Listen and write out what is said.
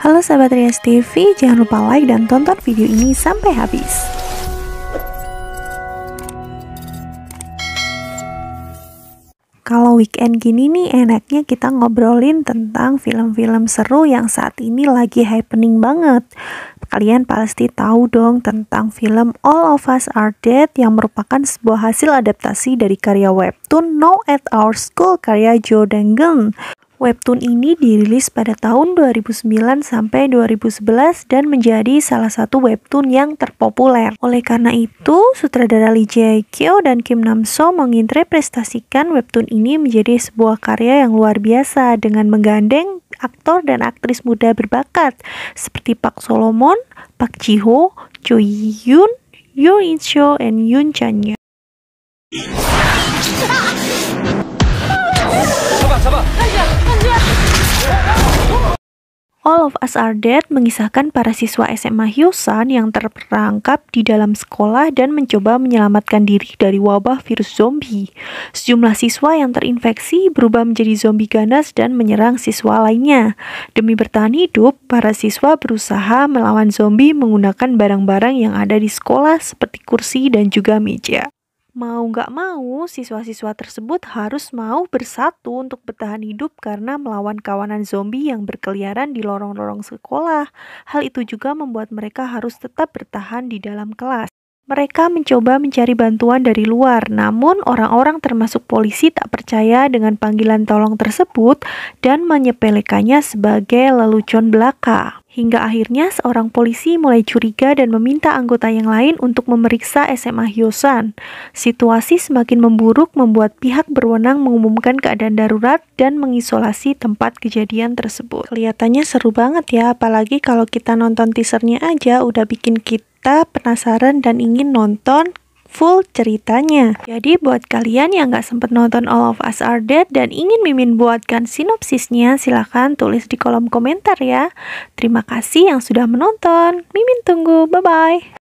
Halo sahabat Rias TV, jangan lupa like dan tonton video ini sampai habis. Kalau weekend gini nih enaknya kita ngobrolin tentang film-film seru yang saat ini lagi happening banget. Kalian pasti tahu dong tentang film All of Us Are Dead yang merupakan sebuah hasil adaptasi dari karya webtoon No at Our School karya Joe Dengen. Webtoon ini dirilis pada tahun 2009 sampai 2011 dan menjadi salah satu webtoon yang terpopuler. Oleh karena itu, sutradara Lee Jae Kyo dan Kim Nam So menginterpretasikan webtoon ini menjadi sebuah karya yang luar biasa dengan menggandeng aktor dan aktris muda berbakat seperti Pak Solomon, Pak Ji Ho, Choi Yoon, Yoo In Seo, dan Yoon Chan Yeol. All of Us Are Dead mengisahkan para siswa SMA Hyosan yang terperangkap di dalam sekolah dan mencoba menyelamatkan diri dari wabah virus zombie. Sejumlah siswa yang terinfeksi berubah menjadi zombie ganas dan menyerang siswa lainnya. Demi bertahan hidup, para siswa berusaha melawan zombie menggunakan barang-barang yang ada di sekolah seperti kursi dan juga meja. Mau nggak mau, siswa-siswa tersebut harus mau bersatu untuk bertahan hidup karena melawan kawanan zombie yang berkeliaran di lorong-lorong sekolah. Hal itu juga membuat mereka harus tetap bertahan di dalam kelas. Mereka mencoba mencari bantuan dari luar, namun orang-orang termasuk polisi tak percaya dengan panggilan tolong tersebut dan menyepelekannya sebagai lelucon belaka. Hingga akhirnya seorang polisi mulai curiga dan meminta anggota yang lain untuk memeriksa SMA Hyosan. Situasi semakin memburuk membuat pihak berwenang mengumumkan keadaan darurat dan mengisolasi tempat kejadian tersebut. Kelihatannya seru banget ya, apalagi kalau kita nonton teasernya aja udah bikin kita penasaran dan ingin nonton full ceritanya. Jadi buat kalian yang gak sempet nonton All of Us Are Dead dan ingin Mimin buatkan sinopsisnya, silahkan tulis di kolom komentar ya. Terima kasih yang sudah menonton. Mimin tunggu, bye-bye.